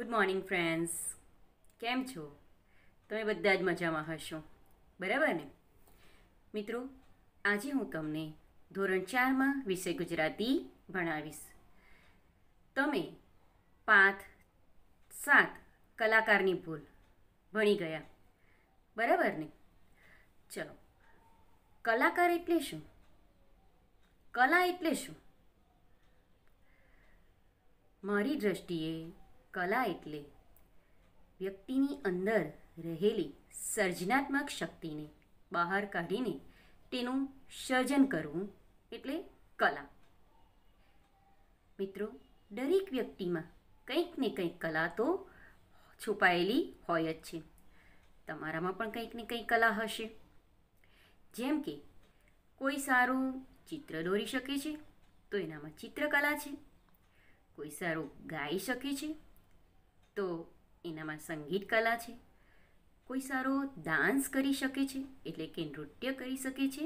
good morning friends કેમ છો તમે બધા જ મજામાં હશો બરાબર ને મિત્રો આજે હું તમને ધોરણ ચારમાં વિષય ગુજરાતી ભણાવીશ તમે પાંચ સાત કલાકારની ભૂલ ભણી ગયા બરાબર ને ચલો કલાકાર એટલે શું કલા એટલે શું મારી દ્રષ્ટિએ કલા એટલે વ્યક્તિની અંદર રહેલી સર્જનાત્મક શક્તિને બહાર કાઢીને તેનું સર્જન કરવું એટલે કલા મિત્રો દરેક વ્યક્તિમાં કંઈક ને કંઈક કલા તો છુપાયેલી હોય જ છે તમારામાં પણ કંઈક ને કંઈક કલા હશે જેમ કે કોઈ સારું ચિત્ર દોરી શકે છે તો એનામાં ચિત્રકલા છે કોઈ સારું ગાઈ શકે છે તો એનામાં સંગીત કલા છે કોઈ સારો ડાન્સ કરી શકે છે એટલે કે નૃત્ય કરી શકે છે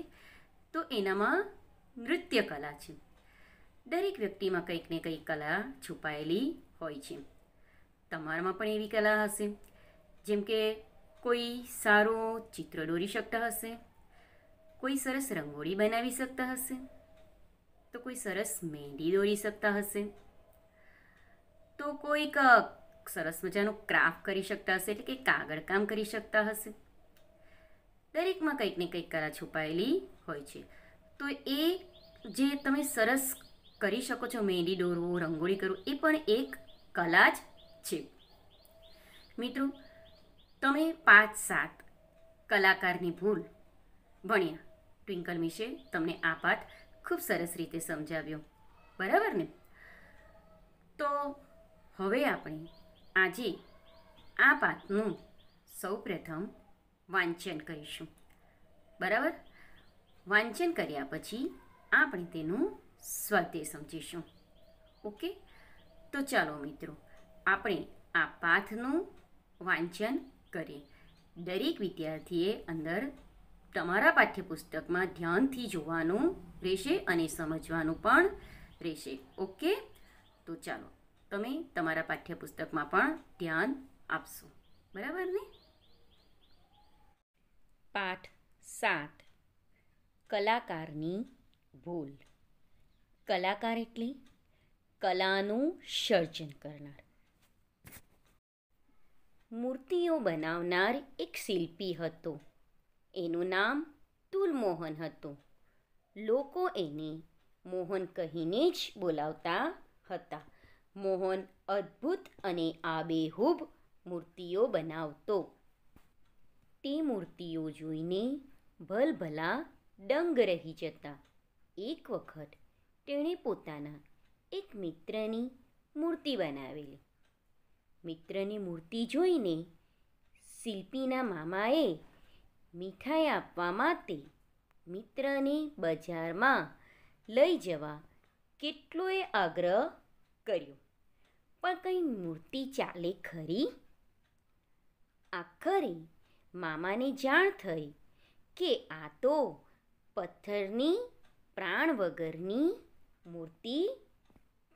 તો એનામાં નૃત્ય કલા છે દરેક વ્યક્તિમાં કંઈક ને કંઈક કલા છુપાયેલી હોય છે તમારામાં પણ એવી કલા હશે જેમ કે કોઈ સારું ચિત્ર દોરી શકતા હશે કોઈ સરસ રંગોળી બનાવી શકતા હશે તો કોઈ સરસ મહેંદી દોરી શકતા હશે તો કોઈક સરસ મજાનું ક્રાફ્ટ કરી શકતા હશે એટલે કે કાગળ કામ કરી શકતા હશે દરેકમાં કંઈક ને કંઈક કલા છુપાયેલી હોય છે તો એ જે તમે સરસ કરી શકો છો મહેંદી દોરવું રંગોળી કરવું એ પણ એક કલા જ છે મિત્રો તમે પાંચ સાત કલાકારની ભૂલ ભણ્યા ટ્વિંકલ મિશે તમને આ પાઠ ખૂબ સરસ રીતે સમજાવ્યો બરાબર ને તો હવે આપણે આજે આ પાઠનું પ્રથમ વાંચન કરીશું બરાબર વાંચન કર્યા પછી આપણે તેનું સ્વાધ્યાય સમજીશું ઓકે તો ચાલો મિત્રો આપણે આ પાઠનું વાંચન કરીએ દરેક વિદ્યાર્થીએ અંદર તમારા પાઠ્યપુસ્તકમાં ધ્યાનથી જોવાનું રહેશે અને સમજવાનું પણ રહેશે ઓકે તો ચાલો તમે તમારા પાઠ્યપુસ્તકમાં પણ ધ્યાન આપશો બરાબર ને પાઠ સાત કલાકારની ભૂલ કલાકાર એટલે કલાનું સર્જન કરનાર મૂર્તિઓ બનાવનાર એક શિલ્પી હતો એનું નામ તુલમોહન હતું લોકો એને મોહન કહીને જ બોલાવતા હતા મોહન અદ્ભુત અને આબેહૂબ મૂર્તિઓ બનાવતો તે મૂર્તિઓ જોઈને ભલભલા દંગ રહી જતા એક વખત તેણે પોતાના એક મિત્રની મૂર્તિ બનાવેલી મિત્રની મૂર્તિ જોઈને શિલ્પીના મામાએ મીઠાઈ આપવા માટે મિત્રને બજારમાં લઈ જવા કેટલોય આગ્રહ કર્યો પણ કંઈ મૂર્તિ ચાલે ખરી આખરે મામાને જાણ થઈ કે આ તો પથ્થરની પ્રાણ વગરની મૂર્તિ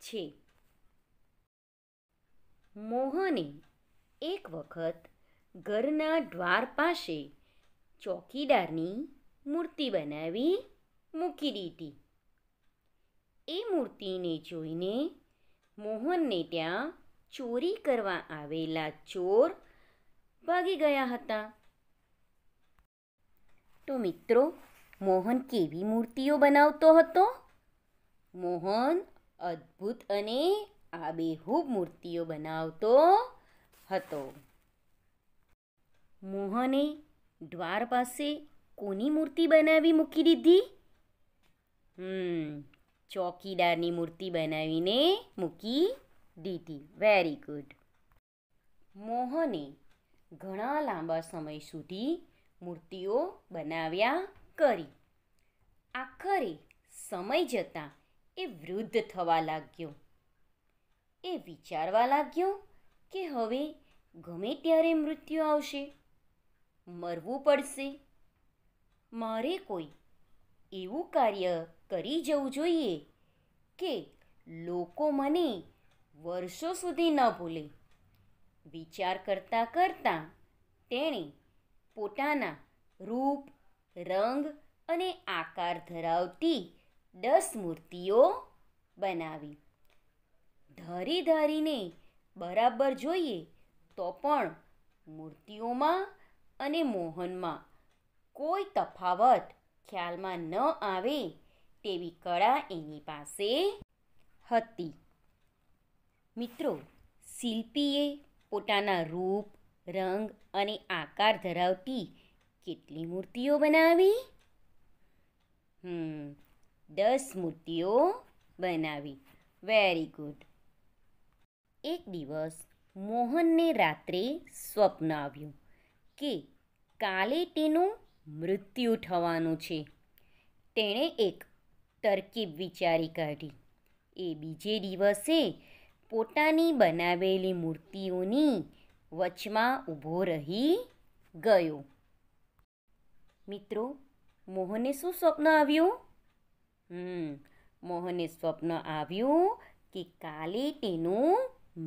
છે મોહને એક વખત ઘરના દ્વાર પાસે ચોકીદારની મૂર્તિ બનાવી મૂકી દીધી એ મૂર્તિને જોઈને મોહનને ત્યાં ચોરી કરવા આવેલા ચોર ભાગી ગયા હતા તો મિત્રો મોહન કેવી મૂર્તિઓ બનાવતો હતો મોહન અદ્ભુત અને આબેહૂબ મૂર્તિઓ બનાવતો હતો મોહને દ્વાર પાસે કોની મૂર્તિ બનાવી મૂકી દીધી ચોકીદારની મૂર્તિ બનાવીને મૂકી દીધી વેરી ગુડ મોહને ઘણા લાંબા સમય સુધી મૂર્તિઓ બનાવ્યા કરી આખરે સમય જતાં એ વૃદ્ધ થવા લાગ્યો એ વિચારવા લાગ્યો કે હવે ગમે ત્યારે મૃત્યુ આવશે મરવું પડશે મારે કોઈ એવું કાર્ય કરી જવું જોઈએ કે લોકો મને વર્ષો સુધી ન ભૂલે વિચાર કરતાં કરતાં તેણે પોતાના રૂપ રંગ અને આકાર ધરાવતી દસ મૂર્તિઓ બનાવી ધારી ધારીને બરાબર જોઈએ તો પણ મૂર્તિઓમાં અને મોહનમાં કોઈ તફાવત ખ્યાલમાં ન આવે તેવી કળા એની પાસે હતી મિત્રો શિલ્પીએ પોતાના રૂપ રંગ અને આકાર ધરાવતી કેટલી મૂર્તિઓ બનાવી હમ દસ મૂર્તિઓ બનાવી વેરી ગુડ એક દિવસ મોહનને રાત્રે સ્વપ્ન આવ્યું કે કાલે તેનું મૃત્યુ થવાનું છે તેણે એક તરકીબ વિચારી કાઢી એ બીજે દિવસે પોતાની બનાવેલી મૂર્તિઓની વચમાં ઊભો રહી ગયો મિત્રો મોહને શું સ્વપ્ન આવ્યું હમ મોહને સ્વપ્ન આવ્યું કે કાલે તેનું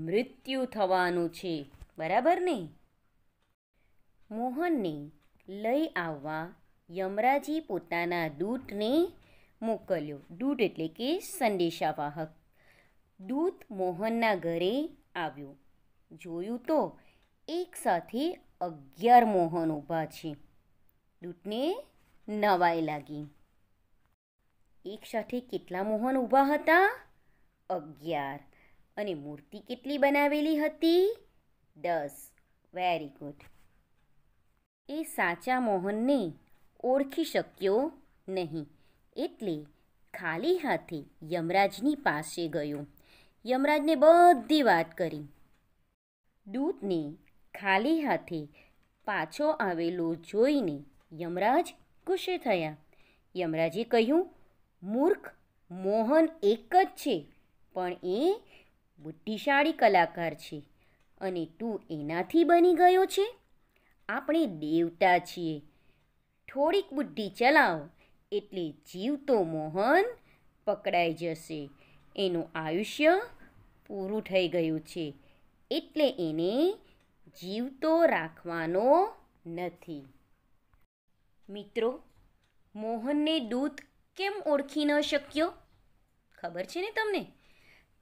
મૃત્યુ થવાનું છે બરાબર ને મોહનને લઈ આવવા યમરાજી પોતાના દૂતને મોકલ્યો દૂત એટલે કે સંદેશાવાહક દૂત મોહનના ઘરે આવ્યો જોયું તો એકસાથે અગિયાર મોહન ઊભા છે દૂતને નવાઈ લાગી એક સાથે કેટલા મોહન ઊભા હતા અગિયાર અને મૂર્તિ કેટલી બનાવેલી હતી દસ વેરી ગુડ એ સાચા મોહનને ઓળખી શક્યો નહીં એટલે ખાલી હાથે યમરાજની પાસે ગયો યમરાજને બધી વાત કરી દૂતને ખાલી હાથે પાછો આવેલો જોઈને યમરાજ ગુસ્સે થયા યમરાજે કહ્યું મૂર્ખ મોહન એક જ છે પણ એ બુદ્ધિશાળી કલાકાર છે અને તું એનાથી બની ગયો છે આપણે દેવતા છીએ થોડીક બુદ્ધિ ચલાવ એટલે જીવતો મોહન પકડાઈ જશે એનું આયુષ્ય પૂરું થઈ ગયું છે એટલે એને જીવતો રાખવાનો નથી મિત્રો મોહનને દૂત કેમ ઓળખી ન શક્યો ખબર છે ને તમને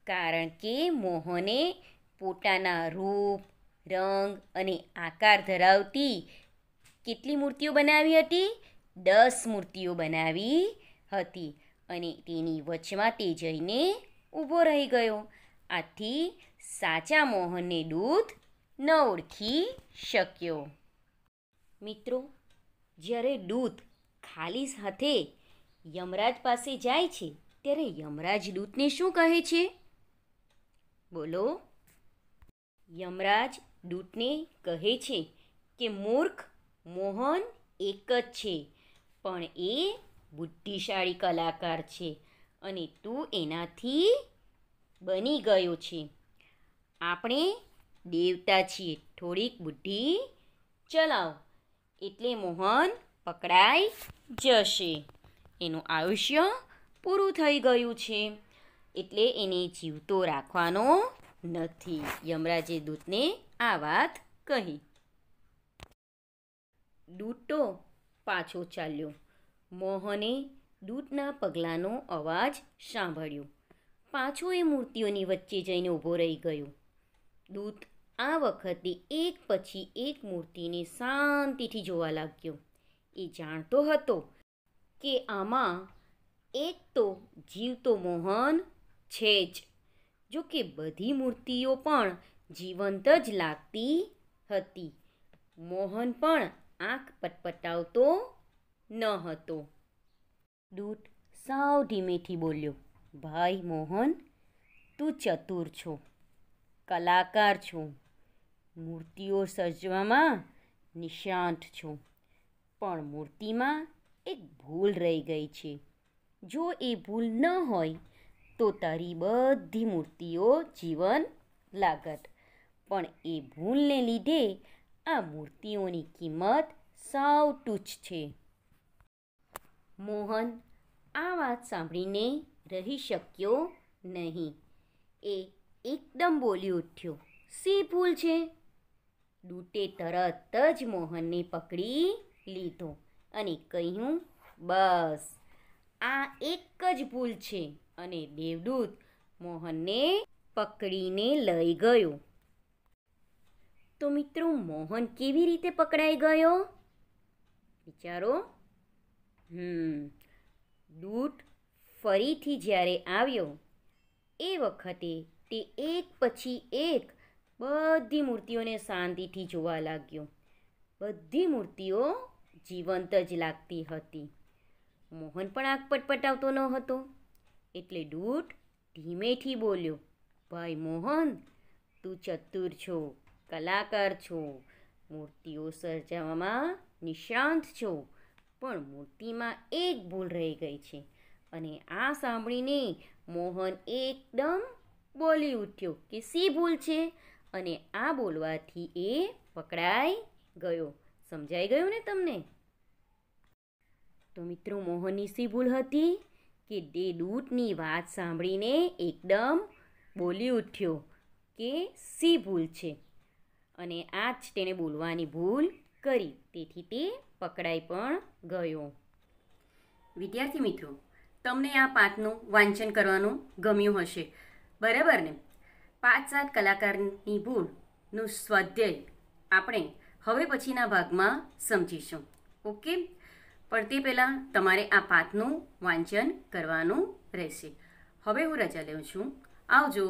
કારણ કે મોહને પોતાના રૂપ રંગ અને આકાર ધરાવતી કેટલી મૂર્તિઓ બનાવી હતી દસ મૂર્તિઓ બનાવી હતી અને તેની વચમાં તે જઈને ઊભો રહી ગયો આથી સાચા મોહનને દૂધ ન ઓળખી શક્યો મિત્રો જ્યારે દૂધ ખાલી સાથે યમરાજ પાસે જાય છે ત્યારે યમરાજ દૂતને શું કહે છે બોલો યમરાજ દૂતને કહે છે કે મૂર્ખ મોહન એક જ છે પણ એ બુદ્ધિશાળી કલાકાર છે અને તું એનાથી બની ગયો છે આપણે દેવતા છીએ થોડીક બુદ્ધિ ચલાવ એટલે મોહન પકડાઈ જશે એનું આયુષ્ય પૂરું થઈ ગયું છે એટલે એને જીવતો રાખવાનો નથી યમરાજે દૂતને આ વાત કહી ડૂટો પાછો ચાલ્યો મોહને દૂટના પગલાંનો અવાજ સાંભળ્યો પાછો એ મૂર્તિઓની વચ્ચે જઈને ઊભો રહી ગયો દૂત આ વખતે એક પછી એક મૂર્તિને શાંતિથી જોવા લાગ્યો એ જાણતો હતો કે આમાં એક તો જીવતો મોહન છે જ જોકે બધી મૂર્તિઓ પણ જીવંત જ લાગતી હતી મોહન પણ આંખ પટપટાવતો ન હતો દૂત સાવ ધીમેથી બોલ્યો ભાઈ મોહન તું ચતુર છો કલાકાર છો મૂર્તિઓ સર્જવામાં નિશાંત છો પણ મૂર્તિમાં એક ભૂલ રહી ગઈ છે જો એ ભૂલ ન હોય તો તારી બધી મૂર્તિઓ જીવન લાગત પણ એ ભૂલને લીધે આ મૂર્તિઓની કિંમત સાવ તૂચ છે મોહન આ વાત સાંભળીને રહી શક્યો નહીં એ એકદમ બોલી ઉઠ્યો સી ભૂલ છે દૂટે તરત જ મોહનને પકડી લીધો અને કહ્યું બસ આ એક જ ભૂલ છે અને દેવદૂત મોહનને પકડીને લઈ ગયો તો મિત્રો મોહન કેવી રીતે પકડાઈ ગયો વિચારો હમ દૂટ ફરીથી જ્યારે આવ્યો એ વખતે તે એક પછી એક બધી મૂર્તિઓને શાંતિથી જોવા લાગ્યો બધી મૂર્તિઓ જીવંત જ લાગતી હતી મોહન પણ આગ પટપટાવતો ન હતો એટલે દૂત ધીમેથી બોલ્યો ભાઈ મોહન તું ચતુર છો કલાકાર છું મૂર્તિઓ સર્જાવામાં નિષ્ણાંત છું પણ મૂર્તિમાં એક ભૂલ રહી ગઈ છે અને આ સાંભળીને મોહન એકદમ બોલી ઉઠ્યો કે સી ભૂલ છે અને આ બોલવાથી એ પકડાઈ ગયો સમજાઈ ગયું ને તમને તો મિત્રો મોહનની સી ભૂલ હતી કે દેદૂતની વાત સાંભળીને એકદમ બોલી ઉઠ્યો કે સી ભૂલ છે અને આ જ તેણે બોલવાની ભૂલ કરી તેથી તે પકડાઈ પણ ગયો વિદ્યાર્થી મિત્રો તમને આ પાઠનું વાંચન કરવાનું ગમ્યું હશે બરાબર ને પાંચ સાત કલાકારની ભૂલનું સ્વાધ્યાય આપણે હવે પછીના ભાગમાં સમજીશું ઓકે પણ તે પહેલાં તમારે આ પાઠનું વાંચન કરવાનું રહેશે હવે હું રજા લઉં છું આવજો